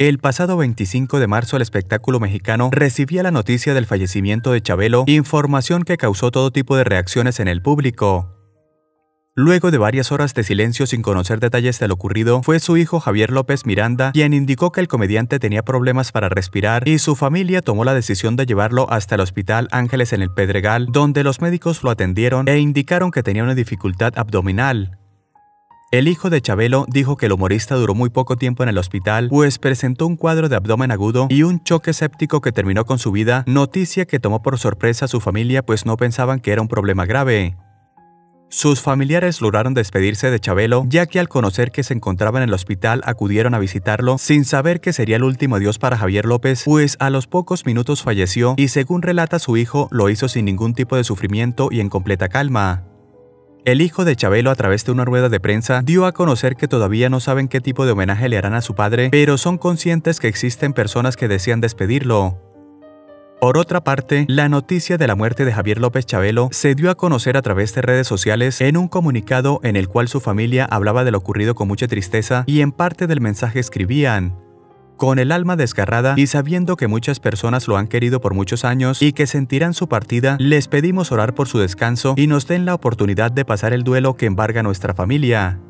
El pasado 25 de marzo el espectáculo mexicano recibía la noticia del fallecimiento de Chabelo, información que causó todo tipo de reacciones en el público. Luego de varias horas de silencio sin conocer detalles de lo ocurrido, fue su hijo Javier López Miranda quien indicó que el comediante tenía problemas para respirar y su familia tomó la decisión de llevarlo hasta el hospital Ángeles en el Pedregal, donde los médicos lo atendieron e indicaron que tenía una dificultad abdominal. El hijo de Chabelo dijo que el humorista duró muy poco tiempo en el hospital, pues presentó un cuadro de abdomen agudo y un choque séptico que terminó con su vida, noticia que tomó por sorpresa a su familia pues no pensaban que era un problema grave. Sus familiares lograron despedirse de Chabelo, ya que al conocer que se encontraba en el hospital acudieron a visitarlo sin saber que sería el último adiós para Javier López, pues a los pocos minutos falleció y según relata su hijo lo hizo sin ningún tipo de sufrimiento y en completa calma. El hijo de Chabelo a través de una rueda de prensa dio a conocer que todavía no saben qué tipo de homenaje le harán a su padre, pero son conscientes que existen personas que desean despedirlo. Por otra parte, la noticia de la muerte de Javier López Chabelo se dio a conocer a través de redes sociales en un comunicado en el cual su familia hablaba de lo ocurrido con mucha tristeza y en parte del mensaje escribían con el alma desgarrada y sabiendo que muchas personas lo han querido por muchos años y que sentirán su partida, les pedimos orar por su descanso y nos den la oportunidad de pasar el duelo que embarga nuestra familia.